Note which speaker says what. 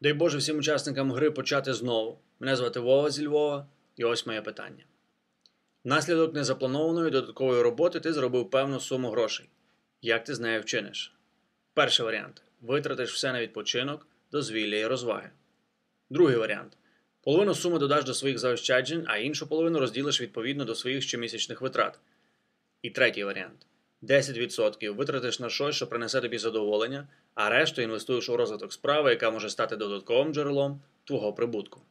Speaker 1: Дай Боже всім учасникам гри почати знову. Мене звати Вова зі Львова, і ось моє питання. Наслідок незапланованої додаткової роботи ти зробив певну суму грошей. Як ти з нею вчиниш? Перший варіант витратиш все на відпочинок, дозвілля і розваги. Другий варіант половину суми додаш до своїх заощаджень, а іншу половину розділиш відповідно до своїх щомісячних витрат. І третій варіант. 10% витратиш на щось, що принесе тобі задоволення, а решту інвестуєш у розвиток справи, яка може стати додатковим джерелом твого прибутку.